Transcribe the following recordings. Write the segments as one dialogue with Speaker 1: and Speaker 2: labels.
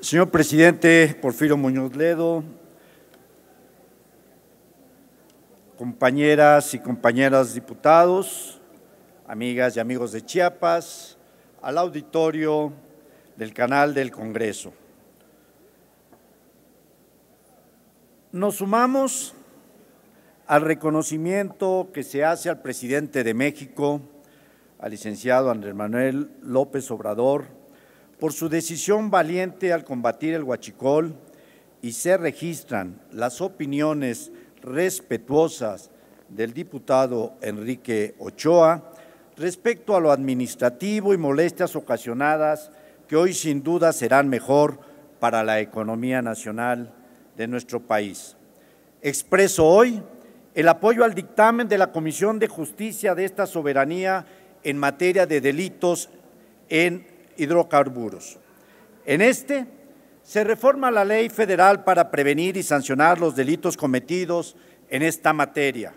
Speaker 1: Señor presidente Porfirio Muñoz Ledo, compañeras y compañeras diputados, amigas y amigos de Chiapas, al auditorio del canal del Congreso. Nos sumamos al reconocimiento que se hace al presidente de México, al licenciado Andrés Manuel López Obrador, por su decisión valiente al combatir el huachicol y se registran las opiniones respetuosas del diputado Enrique Ochoa respecto a lo administrativo y molestias ocasionadas que hoy sin duda serán mejor para la economía nacional de nuestro país. Expreso hoy el apoyo al dictamen de la Comisión de Justicia de esta soberanía en materia de delitos en hidrocarburos. En este, se reforma la ley federal para prevenir y sancionar los delitos cometidos en esta materia.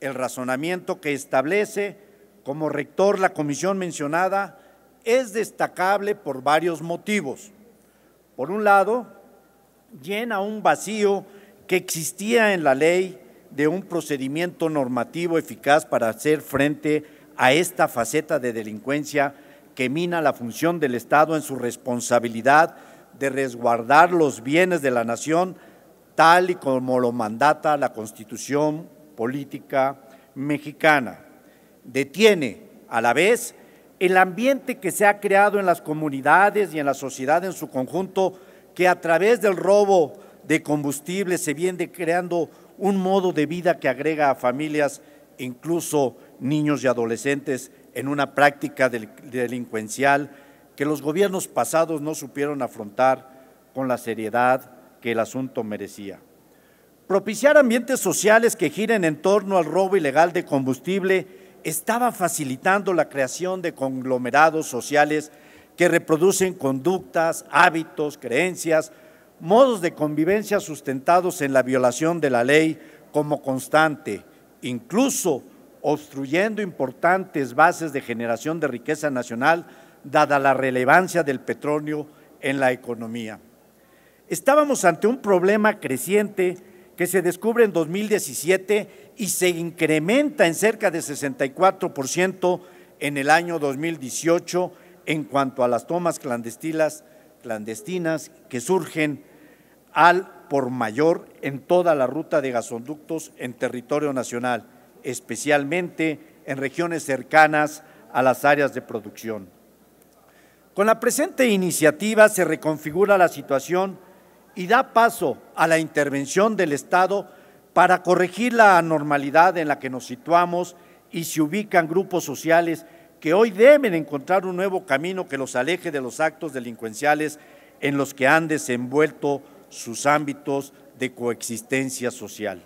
Speaker 1: El razonamiento que establece como rector la comisión mencionada es destacable por varios motivos. Por un lado, llena un vacío que existía en la ley de un procedimiento normativo eficaz para hacer frente a esta faceta de delincuencia que mina la función del Estado en su responsabilidad de resguardar los bienes de la nación, tal y como lo mandata la Constitución Política Mexicana. Detiene, a la vez, el ambiente que se ha creado en las comunidades y en la sociedad en su conjunto, que a través del robo de combustible se viene creando un modo de vida que agrega a familias, incluso niños y adolescentes, en una práctica delincuencial que los gobiernos pasados no supieron afrontar con la seriedad que el asunto merecía. Propiciar ambientes sociales que giren en torno al robo ilegal de combustible estaba facilitando la creación de conglomerados sociales que reproducen conductas, hábitos, creencias, modos de convivencia sustentados en la violación de la ley como constante, incluso obstruyendo importantes bases de generación de riqueza nacional, dada la relevancia del petróleo en la economía. Estábamos ante un problema creciente que se descubre en 2017 y se incrementa en cerca de 64% en el año 2018 en cuanto a las tomas clandestinas, clandestinas que surgen al por mayor en toda la ruta de gasoductos en territorio nacional especialmente en regiones cercanas a las áreas de producción. Con la presente iniciativa se reconfigura la situación y da paso a la intervención del Estado para corregir la anormalidad en la que nos situamos y se ubican grupos sociales que hoy deben encontrar un nuevo camino que los aleje de los actos delincuenciales en los que han desenvuelto sus ámbitos de coexistencia social.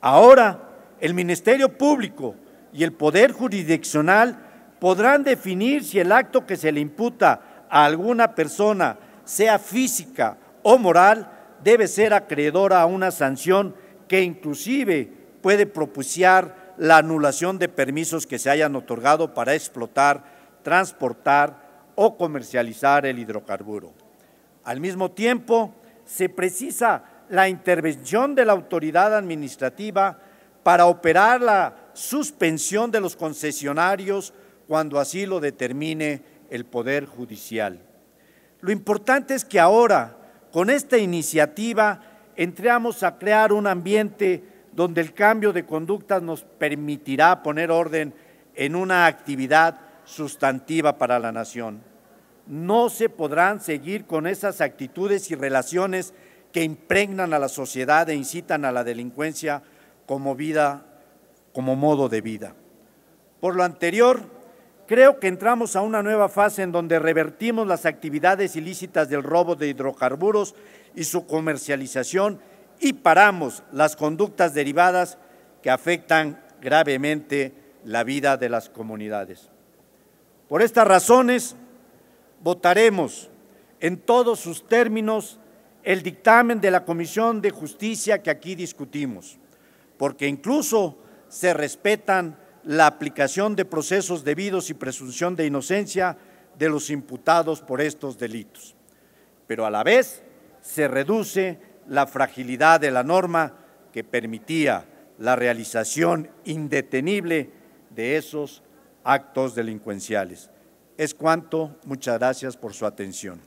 Speaker 1: Ahora el Ministerio Público y el Poder Jurisdiccional podrán definir si el acto que se le imputa a alguna persona, sea física o moral, debe ser acreedora a una sanción que inclusive puede propiciar la anulación de permisos que se hayan otorgado para explotar, transportar o comercializar el hidrocarburo. Al mismo tiempo, se precisa la intervención de la autoridad administrativa para operar la suspensión de los concesionarios cuando así lo determine el Poder Judicial. Lo importante es que ahora, con esta iniciativa, entremos a crear un ambiente donde el cambio de conductas nos permitirá poner orden en una actividad sustantiva para la nación. No se podrán seguir con esas actitudes y relaciones que impregnan a la sociedad e incitan a la delincuencia como vida, como modo de vida. Por lo anterior, creo que entramos a una nueva fase en donde revertimos las actividades ilícitas del robo de hidrocarburos y su comercialización y paramos las conductas derivadas que afectan gravemente la vida de las comunidades. Por estas razones, votaremos en todos sus términos el dictamen de la Comisión de Justicia que aquí discutimos porque incluso se respetan la aplicación de procesos debidos y presunción de inocencia de los imputados por estos delitos. Pero a la vez se reduce la fragilidad de la norma que permitía la realización indetenible de esos actos delincuenciales. Es cuanto, muchas gracias por su atención.